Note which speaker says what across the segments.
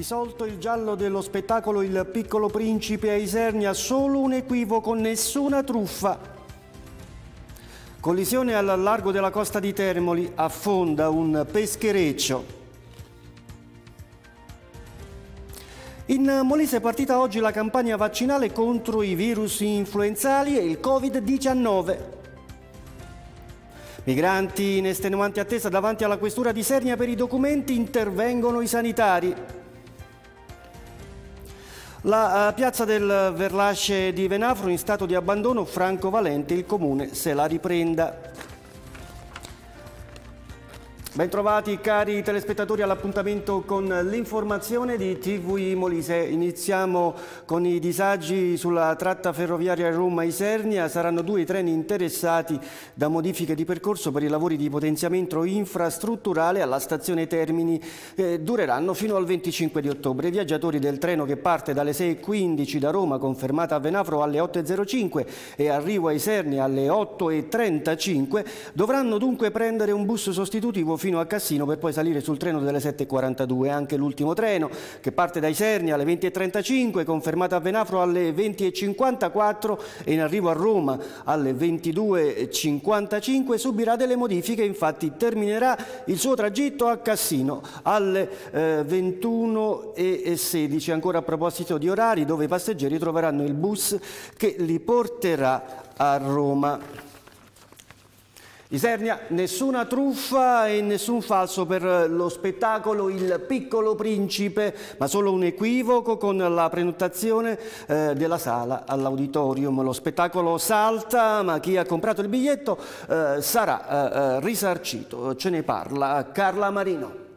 Speaker 1: Risolto il giallo dello spettacolo Il piccolo principe a Isernia, solo un equivoco, nessuna truffa. Collisione al largo della costa di Termoli, affonda un peschereccio. In Molise è partita oggi la campagna vaccinale contro i virus influenzali e il Covid-19. Migranti in estenuante attesa davanti alla questura di Sernia per i documenti intervengono i sanitari. La eh, piazza del Verlace di Venafro in stato di abbandono, Franco Valente, il comune se la riprenda. Bentrovati cari telespettatori all'appuntamento con l'informazione di TV Molise. Iniziamo con i disagi sulla tratta ferroviaria Roma-Isernia. Saranno due i treni interessati da modifiche di percorso per i lavori di potenziamento infrastrutturale alla stazione Termini. Eh, dureranno fino al 25 di ottobre. I viaggiatori del treno che parte dalle 6.15 da Roma, confermata a Venafro alle 8.05 e arriva a Isernia alle 8.35, dovranno dunque prendere un bus sostitutivo fino a Cassino per poi salire sul treno delle 7.42, anche l'ultimo treno che parte da Isernia alle 20.35, confermata a Venafro alle 20.54 e in arrivo a Roma alle 22.55 subirà delle modifiche, infatti terminerà il suo tragitto a Cassino alle eh, 21.16. Ancora a proposito di orari, dove i passeggeri troveranno il bus che li porterà a Roma. Isernia, nessuna truffa e nessun falso per lo spettacolo Il Piccolo Principe, ma solo un equivoco con la prenotazione eh, della sala all'auditorium. Lo spettacolo salta, ma chi ha comprato il biglietto eh, sarà eh, eh risarcito. Ce ne parla Carla Marino.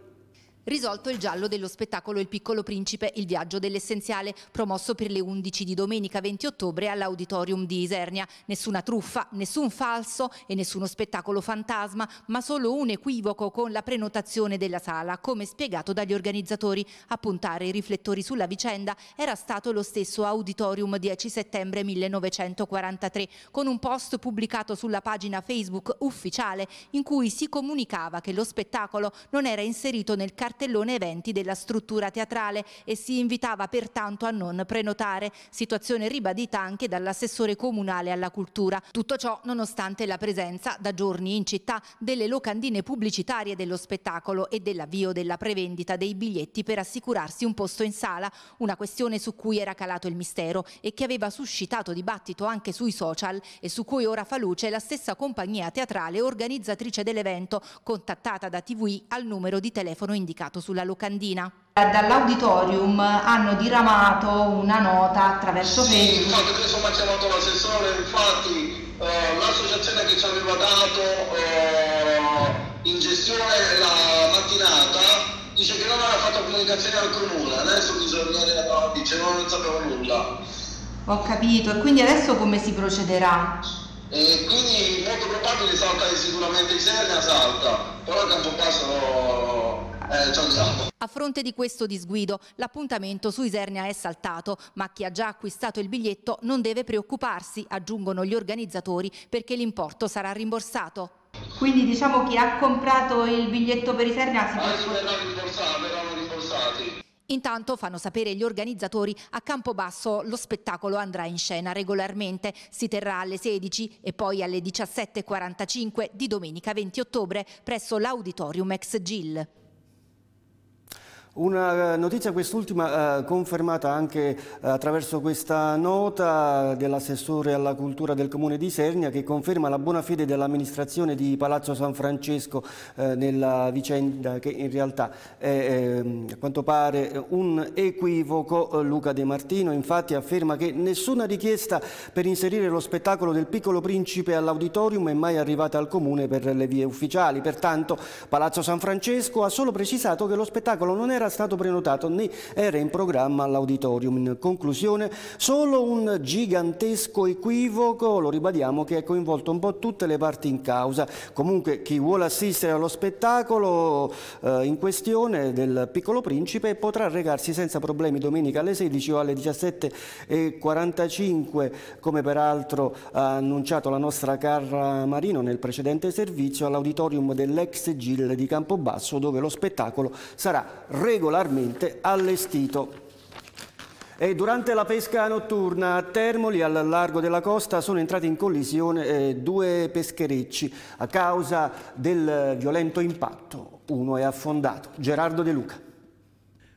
Speaker 2: Risolto il giallo dello spettacolo Il piccolo principe, il viaggio dell'essenziale, promosso per le 11 di domenica 20 ottobre all'auditorium di Isernia. Nessuna truffa, nessun falso e nessuno spettacolo fantasma, ma solo un equivoco con la prenotazione della sala, come spiegato dagli organizzatori. A puntare i riflettori sulla vicenda era stato lo stesso auditorium 10 settembre 1943, con un post pubblicato sulla pagina Facebook ufficiale in cui si comunicava che lo spettacolo non era inserito nel cartellino cartellone eventi della struttura teatrale e si invitava pertanto a non prenotare, situazione ribadita anche dall'assessore comunale alla cultura. Tutto ciò nonostante la presenza da giorni in città delle locandine pubblicitarie dello spettacolo e dell'avvio della prevendita dei biglietti per assicurarsi un posto in sala, una questione su cui era calato il mistero e che aveva suscitato dibattito anche sui social e su cui ora fa luce la stessa compagnia teatrale organizzatrice dell'evento, contattata da TV al numero di telefono indicato pubblicato sulla locandina. Dall'auditorium hanno diramato una nota attraverso Facebook. Sì, infatti
Speaker 3: adesso mi ha chiamato l'assessore, infatti eh, l'associazione che ci aveva dato eh, in gestione
Speaker 1: la mattinata dice che non aveva fatto comunicazione al comune, adesso bisogna andare a dice no, non sapevo nulla.
Speaker 2: Ho capito, e quindi adesso come si procederà?
Speaker 4: E quindi molto probabile salta sicuramente in Isernia, salta, però a Campobasso
Speaker 2: eh, ciao ciao. A fronte di questo disguido, l'appuntamento su Isernia è saltato, ma chi ha già acquistato il biglietto non deve preoccuparsi, aggiungono gli organizzatori, perché l'importo sarà rimborsato. Quindi diciamo chi ha comprato il biglietto per Isernia si può... Ah, verranno rimborsati. Intanto, fanno sapere gli organizzatori, a Campobasso lo spettacolo andrà in scena regolarmente. Si terrà alle 16 e poi alle 17.45 di domenica 20 ottobre presso l'Auditorium Ex Gill.
Speaker 1: Una eh, notizia quest'ultima eh, confermata anche eh, attraverso questa nota dell'assessore alla cultura del comune di Sernia che conferma la buona fede dell'amministrazione di Palazzo San Francesco eh, nella vicenda che in realtà è ehm, a quanto pare un equivoco eh, Luca De Martino infatti afferma che nessuna richiesta per inserire lo spettacolo del piccolo principe all'auditorium è mai arrivata al comune per le vie ufficiali pertanto Palazzo San Francesco ha solo precisato che lo spettacolo non era era stato prenotato né era in programma all'auditorium. In conclusione, solo un gigantesco equivoco, lo ribadiamo, che ha coinvolto un po' tutte le parti in causa. Comunque chi vuole assistere allo spettacolo eh, in questione del Piccolo Principe potrà recarsi senza problemi domenica alle 16 o alle 17.45 come peraltro ha annunciato la nostra Carra Marino nel precedente servizio all'auditorium dell'ex GIL di Campobasso dove lo spettacolo sarà reso regolarmente allestito. E durante la pesca notturna a Termoli, al largo della costa, sono entrati in collisione eh, due pescherecci a causa del violento impatto. Uno è affondato. Gerardo De Luca.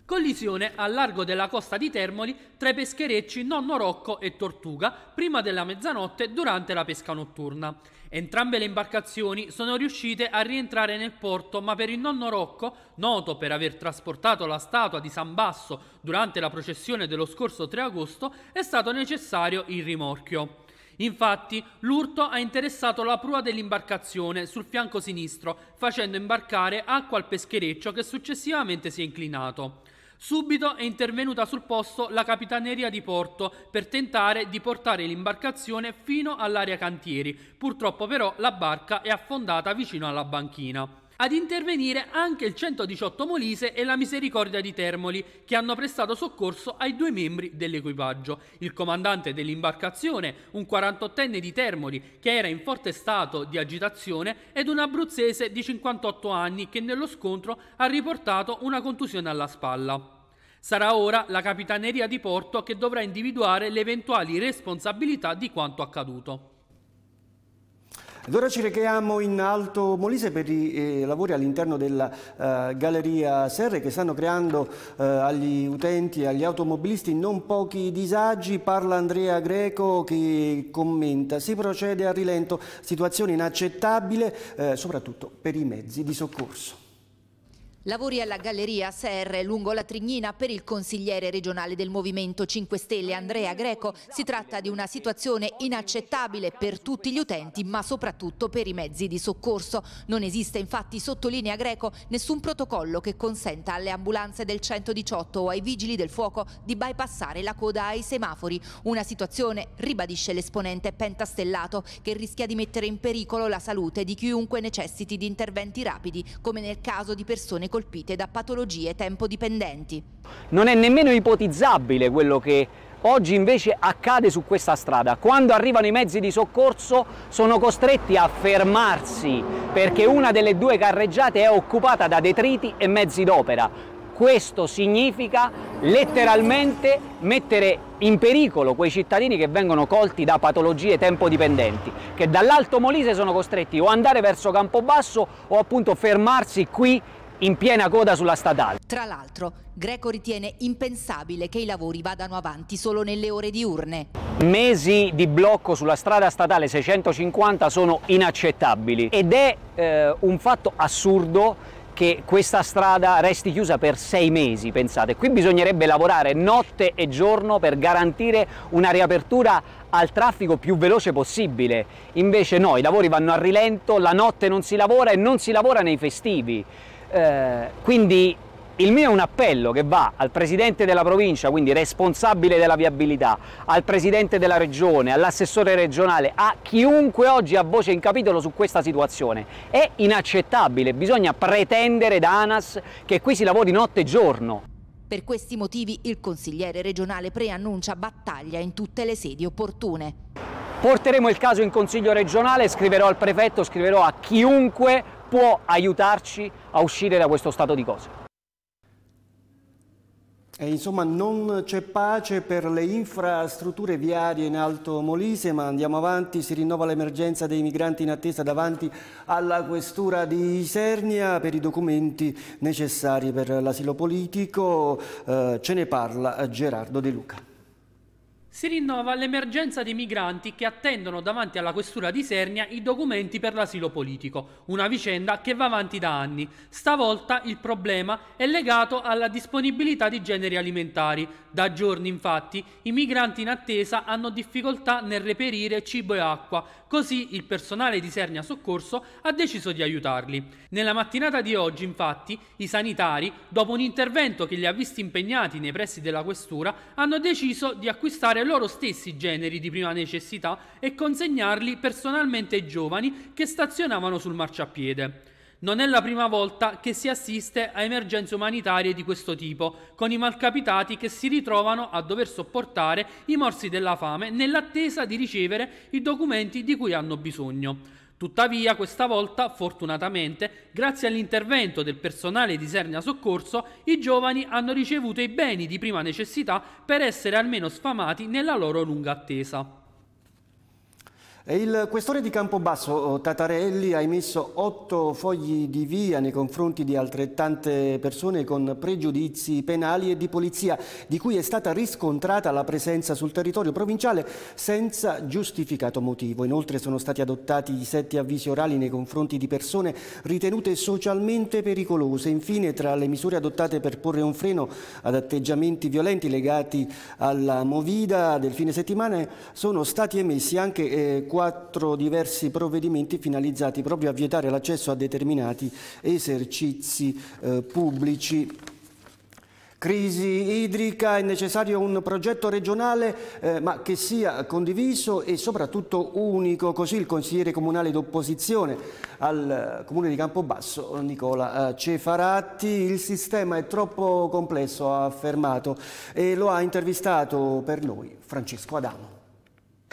Speaker 5: Collisione al largo della costa di Termoli tra i pescherecci Nonno Rocco e Tortuga prima della mezzanotte durante la pesca notturna. Entrambe le imbarcazioni sono riuscite a rientrare nel porto, ma per il Nonno Rocco, noto per aver trasportato la statua di San Basso durante la processione dello scorso 3 agosto, è stato necessario il rimorchio. Infatti, l'urto ha interessato la prua dell'imbarcazione sul fianco sinistro, facendo imbarcare acqua al peschereccio che successivamente si è inclinato. Subito è intervenuta sul posto la Capitaneria di Porto per tentare di portare l'imbarcazione fino all'area cantieri. Purtroppo però la barca è affondata vicino alla banchina. Ad intervenire anche il 118 Molise e la Misericordia di Termoli, che hanno prestato soccorso ai due membri dell'equipaggio. Il comandante dell'imbarcazione, un 48enne di Termoli, che era in forte stato di agitazione, ed un abruzzese di 58 anni, che nello scontro ha riportato una contusione alla spalla. Sarà ora la Capitaneria di Porto che dovrà individuare le eventuali responsabilità di quanto accaduto.
Speaker 1: Ed ora ci rechiamo in Alto Molise per i eh, lavori all'interno della eh, Galleria Serre che stanno creando eh, agli utenti e agli automobilisti non pochi disagi. Parla Andrea Greco che commenta si procede a rilento, situazione inaccettabile eh, soprattutto per i mezzi di soccorso.
Speaker 2: Lavori alla Galleria Serre lungo la Trignina per il consigliere regionale del Movimento 5 Stelle Andrea Greco. Si tratta di una situazione inaccettabile per tutti gli utenti ma soprattutto per i mezzi di soccorso. Non esiste infatti, sottolinea Greco, nessun protocollo che consenta alle ambulanze del 118 o ai vigili del fuoco di bypassare la coda ai semafori. Una situazione, ribadisce l'esponente pentastellato, che rischia di mettere in pericolo la salute di chiunque necessiti di interventi rapidi come nel caso di persone con colpite da patologie tempodipendenti.
Speaker 6: Non è nemmeno ipotizzabile quello che oggi invece accade su questa strada. Quando arrivano i mezzi di soccorso sono costretti a fermarsi perché una delle due carreggiate è occupata da detriti e mezzi d'opera. Questo significa letteralmente mettere in pericolo quei cittadini che vengono colti da patologie tempodipendenti, che dall'Alto Molise sono costretti o andare verso Campobasso o appunto fermarsi qui in piena coda sulla statale.
Speaker 2: Tra l'altro, Greco ritiene impensabile che i lavori vadano avanti solo nelle ore diurne.
Speaker 6: Mesi di blocco sulla strada statale 650 sono inaccettabili ed è eh, un fatto assurdo che questa strada resti chiusa per sei mesi, pensate. Qui bisognerebbe lavorare notte e giorno per garantire una riapertura al traffico più veloce possibile. Invece no, i lavori vanno a rilento, la notte non si lavora e non si lavora nei festivi. Eh, quindi il mio è un appello che va al presidente della provincia, quindi responsabile della viabilità, al presidente della regione, all'assessore regionale, a chiunque oggi ha voce in capitolo su questa situazione. È inaccettabile, bisogna pretendere da ANAS che qui si lavori notte e giorno.
Speaker 2: Per questi motivi il consigliere regionale preannuncia battaglia in tutte le sedi opportune. Porteremo il caso in consiglio
Speaker 6: regionale, scriverò al prefetto, scriverò a chiunque può aiutarci a uscire da questo stato di cose.
Speaker 1: E insomma non c'è pace per le infrastrutture viarie in Alto Molise, ma andiamo avanti, si rinnova l'emergenza dei migranti in attesa davanti alla questura di Isernia per i documenti necessari per l'asilo politico, eh, ce ne parla Gerardo De Luca.
Speaker 5: Si rinnova l'emergenza dei migranti che attendono davanti alla questura di Sernia i documenti per l'asilo politico, una vicenda che va avanti da anni. Stavolta il problema è legato alla disponibilità di generi alimentari. Da giorni infatti i migranti in attesa hanno difficoltà nel reperire cibo e acqua, così il personale di Sernia Soccorso ha deciso di aiutarli. Nella mattinata di oggi, infatti, i sanitari, dopo un intervento che li ha visti impegnati nei pressi della questura, hanno deciso di acquistare loro stessi generi di prima necessità e consegnarli personalmente ai giovani che stazionavano sul marciapiede. Non è la prima volta che si assiste a emergenze umanitarie di questo tipo, con i malcapitati che si ritrovano a dover sopportare i morsi della fame nell'attesa di ricevere i documenti di cui hanno bisogno. Tuttavia, questa volta, fortunatamente, grazie all'intervento del personale di Sernia Soccorso, i giovani hanno ricevuto i beni di prima necessità per essere almeno sfamati nella loro lunga attesa.
Speaker 1: Il questore di Campobasso oh, Tatarelli ha emesso otto fogli di via nei confronti di altrettante persone con pregiudizi penali e di polizia, di cui è stata riscontrata la presenza sul territorio provinciale senza giustificato motivo. Inoltre sono stati adottati sette avvisi orali nei confronti di persone ritenute socialmente pericolose. Infine, tra le misure adottate per porre un freno ad atteggiamenti violenti legati alla movida del fine settimana, sono stati emessi anche eh, 24 diversi provvedimenti finalizzati proprio a vietare l'accesso a determinati esercizi eh, pubblici. Crisi idrica, è necessario un progetto regionale eh, ma che sia condiviso e soprattutto unico, così il consigliere comunale d'opposizione al eh, comune di Campobasso Nicola eh, Cefaratti. Il sistema è troppo complesso, ha affermato, e lo ha intervistato per noi Francesco Adamo.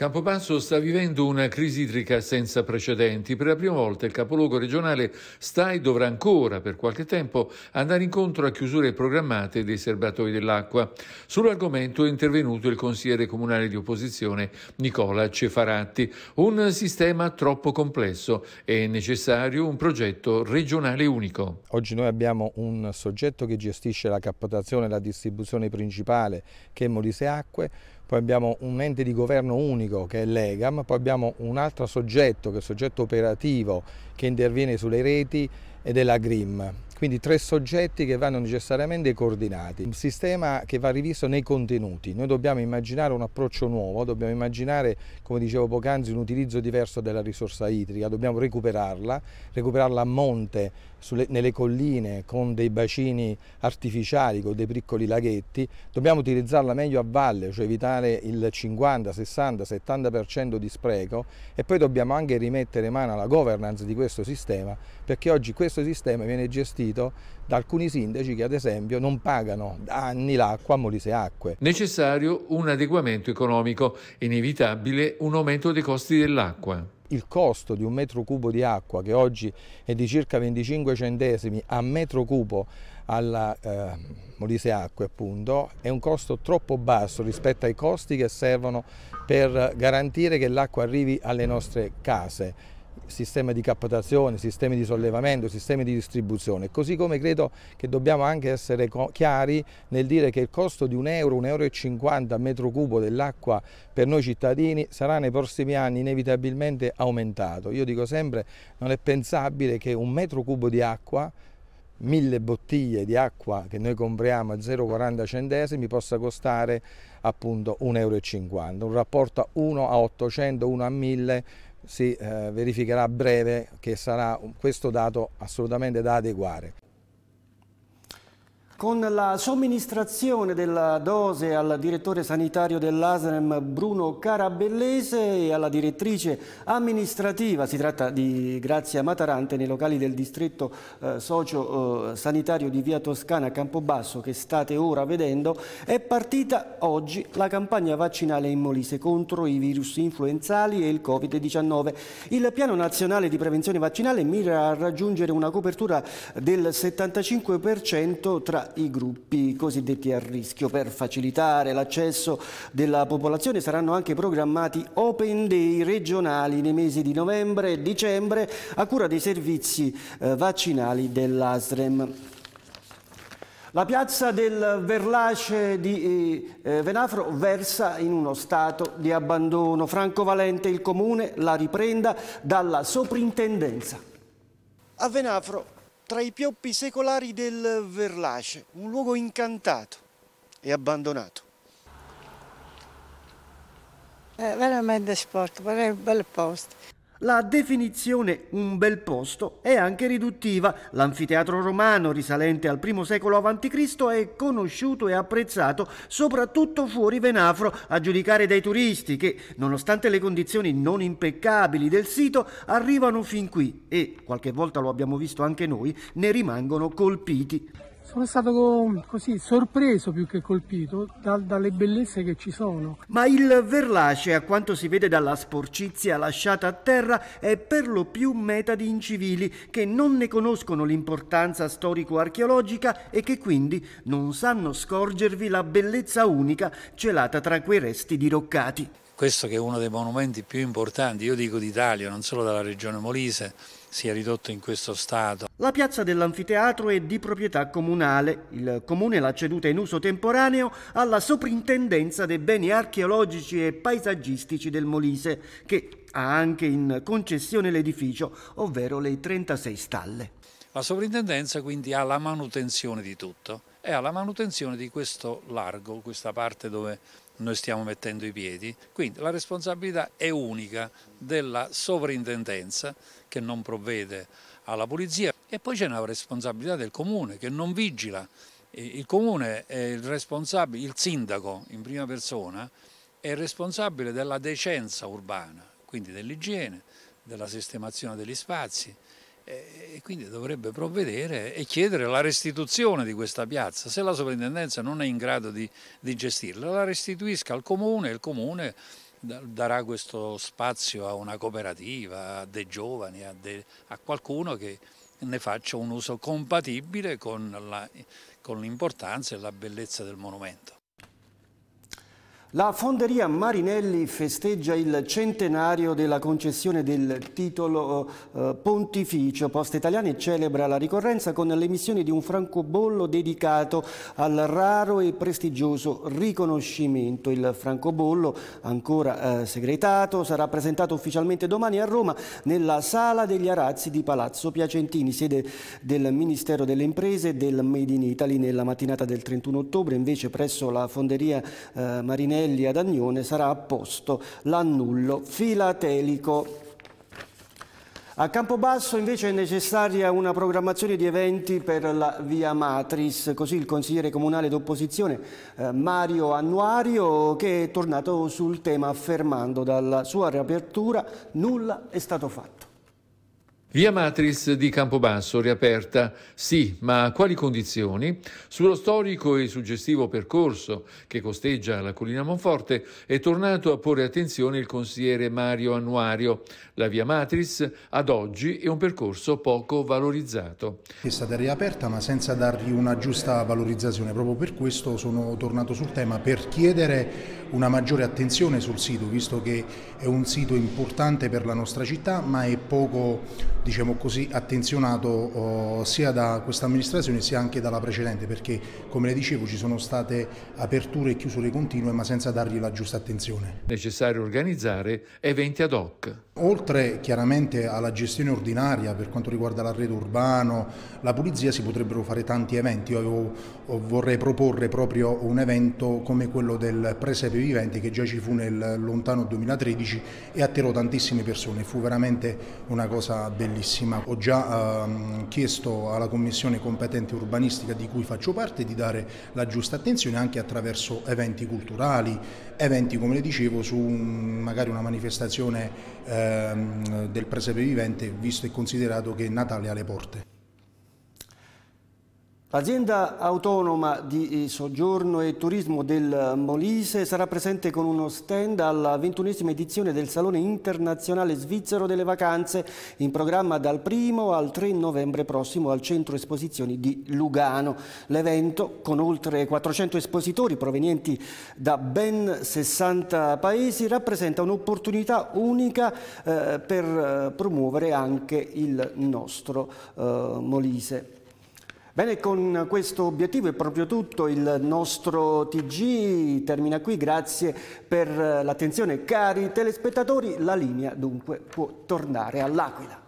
Speaker 7: Campobasso sta vivendo una crisi idrica senza precedenti. Per la prima volta il capoluogo regionale sta e dovrà ancora per qualche tempo andare incontro a chiusure programmate dei serbatoi dell'acqua. Sull'argomento è intervenuto il consigliere comunale di opposizione Nicola Cefaratti. Un sistema troppo complesso. È necessario un progetto regionale unico.
Speaker 3: Oggi noi abbiamo un soggetto che gestisce la captazione e la distribuzione principale che è Molise Acque, poi abbiamo un ente di governo unico che è l'EGAM, poi abbiamo un altro soggetto che è il soggetto operativo che interviene sulle reti ed è la GRIM quindi tre soggetti che vanno necessariamente coordinati. Un sistema che va rivisto nei contenuti, noi dobbiamo immaginare un approccio nuovo, dobbiamo immaginare, come dicevo poc'anzi, un utilizzo diverso della risorsa idrica, dobbiamo recuperarla, recuperarla a monte, sulle, nelle colline, con dei bacini artificiali, con dei piccoli laghetti, dobbiamo utilizzarla meglio a valle, cioè evitare il 50, 60, 70% di spreco e poi dobbiamo anche rimettere mano alla governance di questo sistema, perché oggi questo sistema viene gestito sentito da alcuni sindaci che ad esempio non pagano da anni l'acqua a Molise Acque.
Speaker 7: Necessario un adeguamento economico, inevitabile un aumento dei costi dell'acqua
Speaker 3: il costo di un metro cubo di acqua che oggi è di circa 25 centesimi a metro cubo alla eh, Molise Acque appunto è un costo troppo basso rispetto ai costi che servono per garantire che l'acqua arrivi alle nostre case sistemi di captazione, sistemi di sollevamento, sistemi di distribuzione, così come credo che dobbiamo anche essere chiari nel dire che il costo di un euro, un euro e cinquanta metro cubo dell'acqua per noi cittadini sarà nei prossimi anni inevitabilmente aumentato. Io dico sempre non è pensabile che un metro cubo di acqua mille bottiglie di acqua che noi compriamo a 0,40 centesimi possa costare appunto 1,50 euro, un rapporto 1 a 800, 1 a 1000 si eh, verificherà a breve che sarà questo dato assolutamente da adeguare.
Speaker 1: Con la somministrazione della dose al direttore sanitario dell'Asrem Bruno Carabellese e alla direttrice amministrativa, si tratta di Grazia Matarante, nei locali del distretto eh, socio-sanitario eh, di Via Toscana Campobasso che state ora vedendo, è partita oggi la campagna vaccinale in Molise contro i virus influenzali e il Covid-19. Il piano nazionale di prevenzione vaccinale mira a raggiungere una copertura del 75% tra i gruppi cosiddetti a rischio. Per facilitare l'accesso della popolazione saranno anche programmati open day regionali nei mesi di novembre e dicembre a cura dei servizi eh, vaccinali dell'ASREM. La piazza del Verlace di eh, eh, Venafro versa in uno stato di abbandono. Franco Valente, il comune, la riprenda dalla soprintendenza. A Venafro tra i pioppi secolari del Verlace, un luogo incantato e abbandonato. È eh, veramente sporco, però è un bel posto la definizione un bel posto è anche riduttiva. L'anfiteatro romano, risalente al I secolo a.C., è conosciuto e apprezzato soprattutto fuori Venafro, a giudicare dai turisti che, nonostante le condizioni non impeccabili del sito, arrivano fin qui e, qualche volta lo abbiamo visto anche noi, ne rimangono colpiti
Speaker 3: sono stato così sorpreso più che colpito da, dalle bellezze che ci sono.
Speaker 1: Ma il Verlace, a quanto si vede dalla sporcizia lasciata a terra, è per lo più meta di incivili che non ne conoscono l'importanza storico-archeologica e che quindi non sanno scorgervi la bellezza unica celata tra quei resti diroccati questo che è uno dei monumenti più importanti, io dico d'Italia, non solo della regione Molise, si è ridotto in questo stato. La piazza dell'anfiteatro è di proprietà comunale. Il comune l'ha ceduta in uso temporaneo alla Soprintendenza dei beni archeologici e paesaggistici del Molise, che ha anche in concessione l'edificio, ovvero le 36 stalle.
Speaker 8: La Soprintendenza quindi ha la manutenzione di tutto e ha la manutenzione di questo largo, questa parte dove noi stiamo mettendo i piedi, quindi la responsabilità è unica della sovrintendenza che non provvede alla polizia e poi c'è una responsabilità del comune che non vigila. Il comune è il responsabile, il sindaco in prima persona è responsabile della decenza urbana, quindi dell'igiene, della sistemazione degli spazi, eh, e quindi dovrebbe provvedere e chiedere la restituzione di questa piazza. Se la sovrintendenza non è in grado di, di gestirla, la restituisca al comune e il comune darà questo spazio a una cooperativa, a dei giovani, a, de, a qualcuno che ne faccia un uso compatibile con l'importanza e la bellezza del monumento.
Speaker 1: La fonderia Marinelli festeggia il centenario della concessione del titolo eh, eh, pontificio. Poste Italiane celebra la ricorrenza con l'emissione di un francobollo dedicato al raro e prestigioso riconoscimento. Il francobollo, ancora eh, segretato, sarà presentato ufficialmente domani a Roma nella Sala degli Arazzi di Palazzo Piacentini, sede del Ministero delle Imprese e del Made in Italy. Nella mattinata del 31 ottobre, invece, presso la fonderia eh, Marinelli Anelli ad Agnone sarà apposto l'annullo filatelico. A Campobasso invece è necessaria una programmazione di eventi per la via Matris, così il consigliere comunale d'opposizione eh, Mario Annuario che è tornato sul tema affermando dalla sua riapertura nulla è stato fatto.
Speaker 7: Via Matris di Campobasso riaperta, sì, ma a quali condizioni? Sullo storico e suggestivo percorso che costeggia la collina Monforte è tornato a porre attenzione il consigliere Mario Annuario. La Via Matris ad oggi è un percorso poco valorizzato.
Speaker 4: È stata riaperta ma senza dargli una giusta valorizzazione, proprio per questo sono tornato sul tema per chiedere una maggiore attenzione sul sito, visto che è un sito importante per la nostra città, ma è poco diciamo così, attenzionato eh, sia da questa amministrazione sia anche dalla precedente, perché come le dicevo ci sono state aperture e chiusure continue, ma senza dargli la giusta attenzione.
Speaker 7: Necessario organizzare eventi ad hoc.
Speaker 4: Oltre chiaramente alla gestione ordinaria per quanto riguarda l'arredo urbano, la pulizia si potrebbero fare tanti eventi. Io vorrei proporre proprio un evento come quello del presepe vivente che già ci fu nel lontano 2013 e attirò tantissime persone. Fu veramente una cosa bellissima. Ho già ehm, chiesto alla commissione competente urbanistica di cui faccio parte di dare la giusta attenzione anche attraverso eventi culturali, eventi come le dicevo su un, magari una manifestazione eh, del, ehm, del presepe vivente, visto e considerato che Natale ha le porte.
Speaker 1: L'azienda autonoma di eh, soggiorno e turismo del Molise sarà presente con uno stand alla ventunesima edizione del Salone Internazionale Svizzero delle Vacanze in programma dal 1 al 3 novembre prossimo al Centro Esposizioni di Lugano. L'evento, con oltre 400 espositori provenienti da ben 60 paesi, rappresenta un'opportunità unica eh, per eh, promuovere anche il nostro eh, Molise. Bene, con questo obiettivo è proprio tutto, il nostro TG termina qui, grazie per l'attenzione. Cari telespettatori, la linea dunque può tornare all'Aquila.